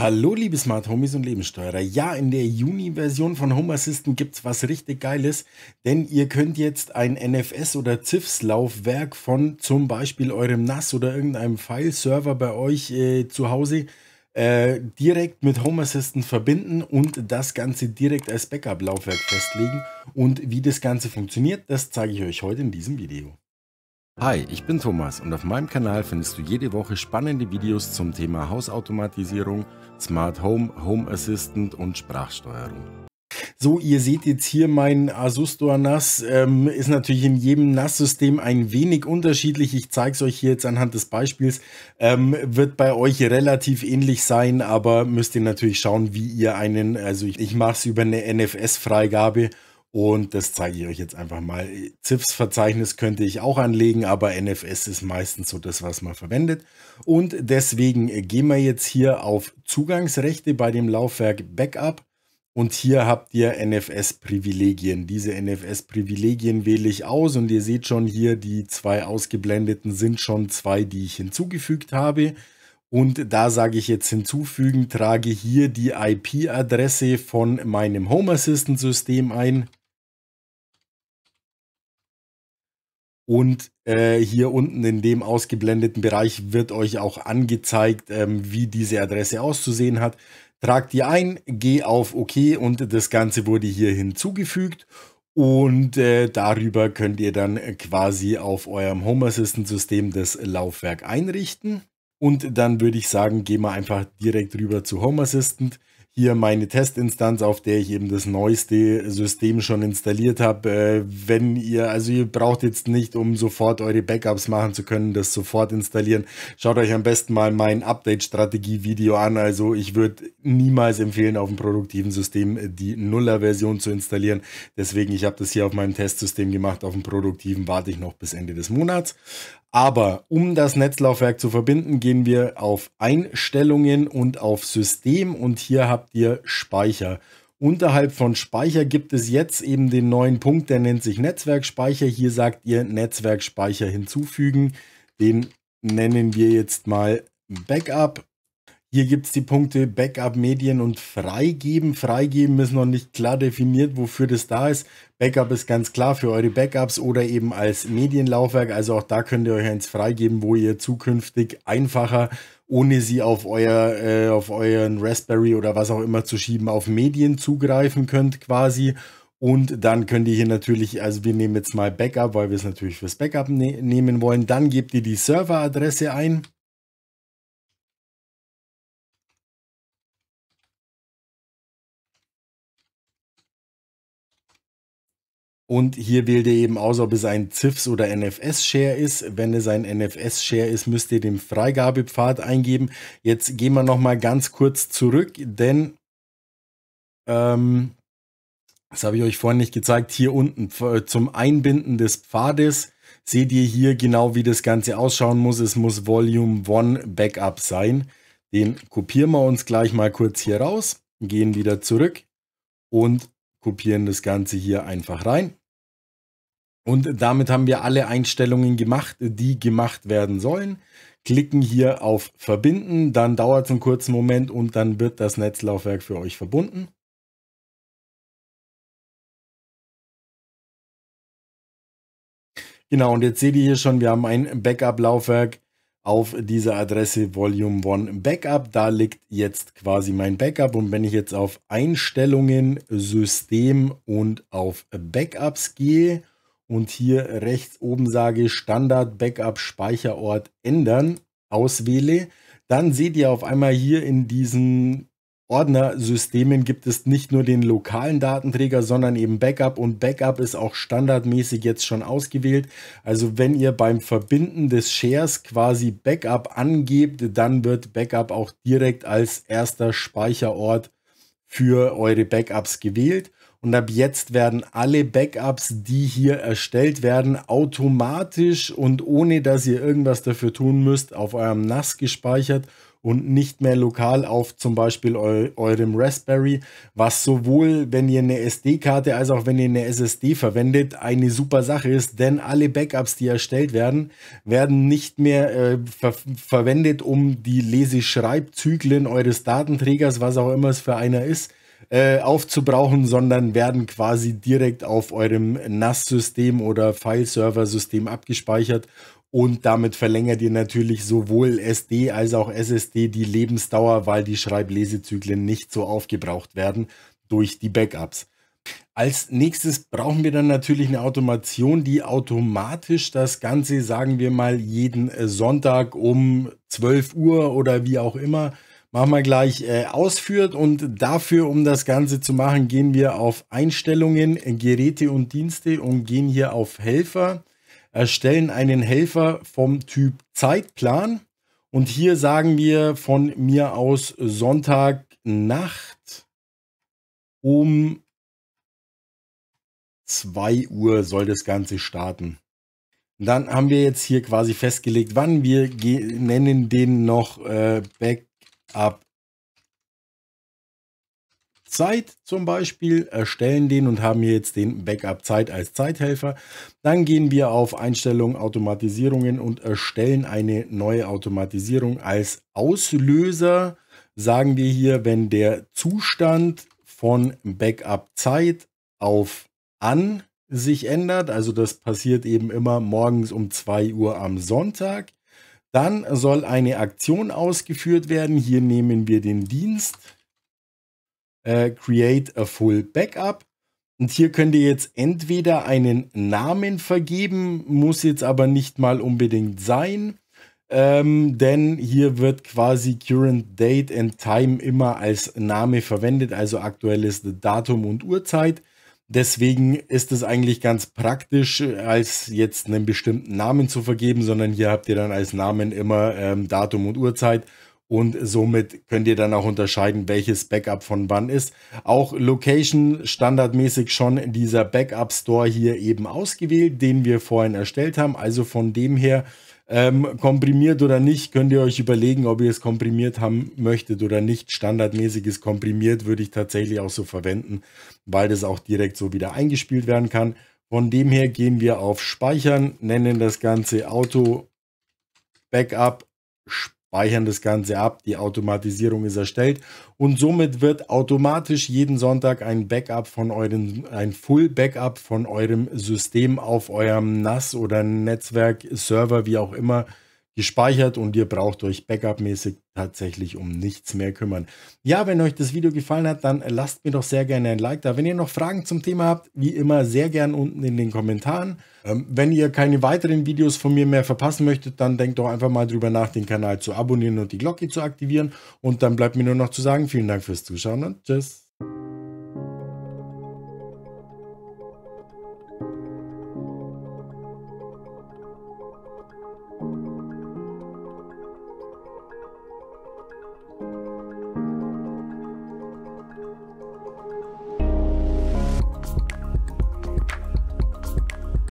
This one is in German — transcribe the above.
Hallo liebe Smart Homies und Lebenssteuerer. Ja, in der Juni-Version von Home Assistant gibt es was richtig Geiles, denn ihr könnt jetzt ein NFS oder ZIFS-Laufwerk von zum Beispiel eurem NAS oder irgendeinem File-Server bei euch äh, zu Hause äh, direkt mit Home Assistant verbinden und das Ganze direkt als Backup-Laufwerk festlegen. Und wie das Ganze funktioniert, das zeige ich euch heute in diesem Video. Hi, ich bin Thomas und auf meinem Kanal findest du jede Woche spannende Videos zum Thema Hausautomatisierung, Smart Home, Home Assistant und Sprachsteuerung. So, ihr seht jetzt hier mein Asus NAS, ähm, ist natürlich in jedem NAS-System ein wenig unterschiedlich. Ich zeige es euch hier jetzt anhand des Beispiels. Ähm, wird bei euch relativ ähnlich sein, aber müsst ihr natürlich schauen, wie ihr einen, also ich, ich mache es über eine NFS-Freigabe und das zeige ich euch jetzt einfach mal. ZIPS-Verzeichnis könnte ich auch anlegen, aber NFS ist meistens so das, was man verwendet. Und deswegen gehen wir jetzt hier auf Zugangsrechte bei dem Laufwerk Backup. Und hier habt ihr NFS-Privilegien. Diese NFS-Privilegien wähle ich aus und ihr seht schon hier, die zwei ausgeblendeten sind schon zwei, die ich hinzugefügt habe. Und da sage ich jetzt hinzufügen, trage hier die IP-Adresse von meinem Home Assistant System ein Und äh, hier unten in dem ausgeblendeten Bereich wird euch auch angezeigt, ähm, wie diese Adresse auszusehen hat. Tragt ihr ein, geh auf OK und das Ganze wurde hier hinzugefügt. Und äh, darüber könnt ihr dann quasi auf eurem Home Assistant System das Laufwerk einrichten. Und dann würde ich sagen, gehen wir einfach direkt rüber zu Home Assistant hier meine Testinstanz, auf der ich eben das neueste System schon installiert habe. Äh, wenn ihr, also ihr braucht jetzt nicht, um sofort eure Backups machen zu können, das sofort installieren. Schaut euch am besten mal mein Update-Strategie-Video an. Also ich würde niemals empfehlen, auf dem produktiven System äh, die Nuller-Version zu installieren. Deswegen, ich habe das hier auf meinem Testsystem gemacht. Auf dem produktiven warte ich noch bis Ende des Monats. Aber um das Netzlaufwerk zu verbinden, gehen wir auf Einstellungen und auf System und hier habt ihr Speicher. Unterhalb von Speicher gibt es jetzt eben den neuen Punkt, der nennt sich Netzwerkspeicher. Hier sagt ihr Netzwerkspeicher hinzufügen. Den nennen wir jetzt mal Backup hier gibt es die Punkte Backup, Medien und Freigeben. Freigeben ist noch nicht klar definiert, wofür das da ist. Backup ist ganz klar für eure Backups oder eben als Medienlaufwerk. Also auch da könnt ihr euch eins freigeben, wo ihr zukünftig einfacher, ohne sie auf, euer, äh, auf euren Raspberry oder was auch immer zu schieben, auf Medien zugreifen könnt quasi. Und dann könnt ihr hier natürlich, also wir nehmen jetzt mal Backup, weil wir es natürlich fürs Backup ne nehmen wollen. Dann gebt ihr die Serveradresse ein. Und hier wählt ihr eben aus, ob es ein ZIFS oder NFS-Share ist. Wenn es ein NFS-Share ist, müsst ihr den Freigabepfad eingeben. Jetzt gehen wir nochmal ganz kurz zurück, denn ähm, das habe ich euch vorhin nicht gezeigt. Hier unten äh, zum Einbinden des Pfades seht ihr hier genau, wie das Ganze ausschauen muss. Es muss Volume 1 Backup sein. Den kopieren wir uns gleich mal kurz hier raus, gehen wieder zurück und kopieren das Ganze hier einfach rein. Und damit haben wir alle Einstellungen gemacht, die gemacht werden sollen. Klicken hier auf Verbinden, dann dauert es einen kurzen Moment und dann wird das Netzlaufwerk für euch verbunden. Genau, und jetzt seht ihr hier schon, wir haben ein Backup-Laufwerk auf dieser Adresse Volume 1 Backup. Da liegt jetzt quasi mein Backup. Und wenn ich jetzt auf Einstellungen, System und auf Backups gehe, und hier rechts oben sage Standard Backup Speicherort ändern, auswähle, dann seht ihr auf einmal hier in diesen Ordnersystemen gibt es nicht nur den lokalen Datenträger, sondern eben Backup und Backup ist auch standardmäßig jetzt schon ausgewählt. Also wenn ihr beim Verbinden des Shares quasi Backup angebt, dann wird Backup auch direkt als erster Speicherort für eure Backups gewählt. Und ab jetzt werden alle Backups, die hier erstellt werden, automatisch und ohne dass ihr irgendwas dafür tun müsst, auf eurem NAS gespeichert und nicht mehr lokal auf zum Beispiel eu eurem Raspberry, was sowohl wenn ihr eine SD-Karte als auch wenn ihr eine SSD verwendet, eine super Sache ist, denn alle Backups, die erstellt werden, werden nicht mehr äh, ver verwendet, um die lese Leseschreibzyklen eures Datenträgers, was auch immer es für einer ist, äh, aufzubrauchen, sondern werden quasi direkt auf eurem NAS-System oder File-Server-System abgespeichert und damit verlängert ihr natürlich sowohl SD als auch SSD die Lebensdauer, weil die Schreiblesezyklen nicht so aufgebraucht werden durch die Backups. Als nächstes brauchen wir dann natürlich eine Automation, die automatisch das Ganze, sagen wir mal, jeden Sonntag um 12 Uhr oder wie auch immer manchmal gleich äh, ausführt. Und dafür, um das Ganze zu machen, gehen wir auf Einstellungen, Geräte und Dienste und gehen hier auf Helfer, erstellen einen Helfer vom Typ Zeitplan. Und hier sagen wir von mir aus Sonntagnacht um 2 Uhr soll das Ganze starten. dann haben wir jetzt hier quasi festgelegt, wann wir nennen den noch äh, Back ab. Zeit zum Beispiel, erstellen den und haben hier jetzt den Backup Zeit als Zeithelfer. Dann gehen wir auf Einstellungen, Automatisierungen und erstellen eine neue Automatisierung als Auslöser. Sagen wir hier, wenn der Zustand von Backup Zeit auf an sich ändert, also das passiert eben immer morgens um 2 Uhr am Sonntag, dann soll eine Aktion ausgeführt werden. Hier nehmen wir den Dienst äh, Create a Full Backup. Und hier könnt ihr jetzt entweder einen Namen vergeben, muss jetzt aber nicht mal unbedingt sein, ähm, denn hier wird quasi Current Date and Time immer als Name verwendet, also aktuelles Datum und Uhrzeit. Deswegen ist es eigentlich ganz praktisch, als jetzt einen bestimmten Namen zu vergeben, sondern hier habt ihr dann als Namen immer ähm, Datum und Uhrzeit und somit könnt ihr dann auch unterscheiden, welches Backup von wann ist. Auch Location standardmäßig schon dieser Backup Store hier eben ausgewählt, den wir vorhin erstellt haben. Also von dem her ähm, komprimiert oder nicht, könnt ihr euch überlegen, ob ihr es komprimiert haben möchtet oder nicht. Standardmäßiges komprimiert würde ich tatsächlich auch so verwenden, weil das auch direkt so wieder eingespielt werden kann. Von dem her gehen wir auf Speichern, nennen das Ganze Auto Backup Speichern speichern das Ganze ab, die Automatisierung ist erstellt und somit wird automatisch jeden Sonntag ein Backup von euren, ein Full Backup von eurem System auf eurem NAS oder Netzwerk, Server, wie auch immer, gespeichert und ihr braucht euch backupmäßig tatsächlich um nichts mehr kümmern. Ja, wenn euch das Video gefallen hat, dann lasst mir doch sehr gerne ein Like da. Wenn ihr noch Fragen zum Thema habt, wie immer sehr gerne unten in den Kommentaren. Ähm, wenn ihr keine weiteren Videos von mir mehr verpassen möchtet, dann denkt doch einfach mal drüber nach, den Kanal zu abonnieren und die Glocke zu aktivieren. Und dann bleibt mir nur noch zu sagen, vielen Dank fürs Zuschauen und tschüss.